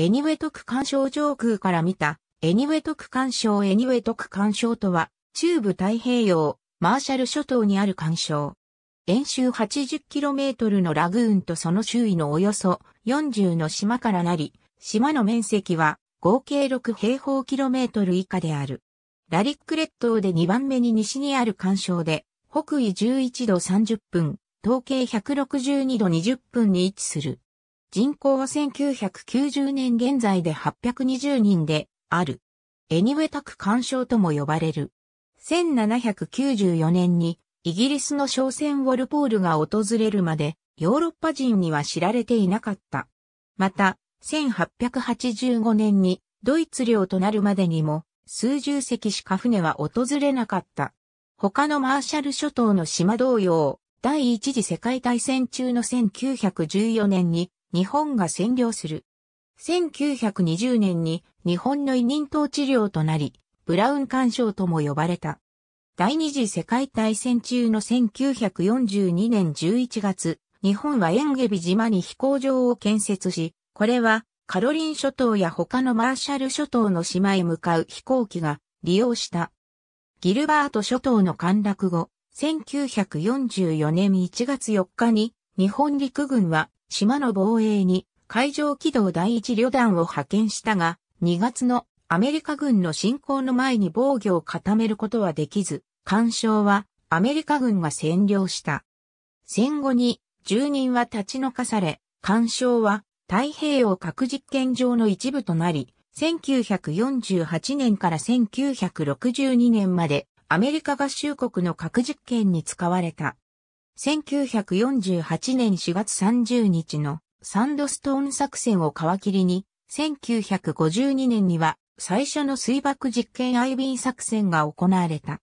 エニウェト区干渉上空から見た、エニウェト区干渉エニウェト区干渉とは、中部太平洋、マーシャル諸島にある干渉。遠州 80km のラグーンとその周囲のおよそ40の島からなり、島の面積は合計6平方キロメートル以下である。ラリック列島で2番目に西にある干渉で、北緯11度30分、東経162度20分に位置する。人口は1990年現在で820人である。エニウェタク干渉とも呼ばれる。1794年にイギリスの商船ウォルポールが訪れるまでヨーロッパ人には知られていなかった。また、1885年にドイツ領となるまでにも数十隻しか船は訪れなかった。他のマーシャル諸島の島同様、第一次世界大戦中の1914年に日本が占領する。1920年に日本の委任統治領となり、ブラウン干渉とも呼ばれた。第二次世界大戦中の1942年11月、日本はエンゲビ島に飛行場を建設し、これはカロリン諸島や他のマーシャル諸島の島へ向かう飛行機が利用した。ギルバート諸島の陥落後、1944年1月4日に日本陸軍は島の防衛に海上機動第一旅団を派遣したが、2月のアメリカ軍の侵攻の前に防御を固めることはできず、干渉はアメリカ軍が占領した。戦後に住人は立ち退かされ、干渉は太平洋核実験場の一部となり、1948年から1962年までアメリカ合衆国の核実験に使われた。1948年4月30日のサンドストーン作戦を皮切りに、1952年には最初の水爆実験アイビン作戦が行われた。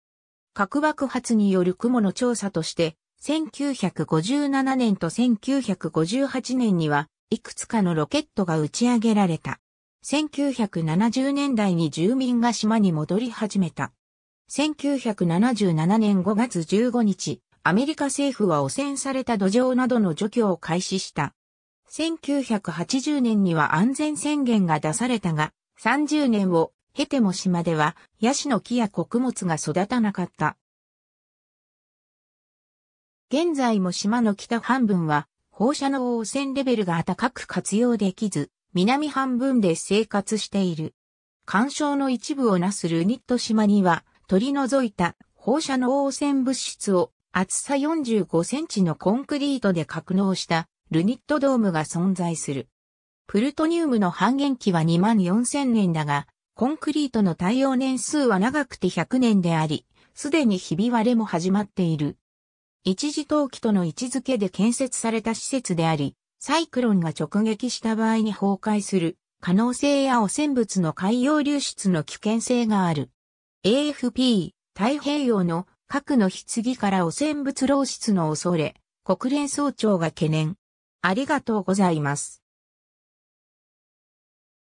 核爆発による雲の調査として、1957年と1958年には、いくつかのロケットが打ち上げられた。1970年代に住民が島に戻り始めた。1977年5月15日、アメリカ政府は汚染された土壌などの除去を開始した。1980年には安全宣言が出されたが、30年を経ても島ではヤシの木や穀物が育たなかった。現在も島の北半分は放射能汚染レベルが高く活用できず、南半分で生活している。干渉の一部をなすルニット島には取り除いた放射能汚染物質を厚さ45センチのコンクリートで格納したルニットドームが存在する。プルトニウムの半減期は2万4000年だが、コンクリートの耐用年数は長くて100年であり、すでにひび割れも始まっている。一時陶器との位置づけで建設された施設であり、サイクロンが直撃した場合に崩壊する可能性や汚染物の海洋流出の危険性がある。AFP、太平洋の核の棺から汚染物漏出の恐れ、国連総長が懸念。ありがとうございます。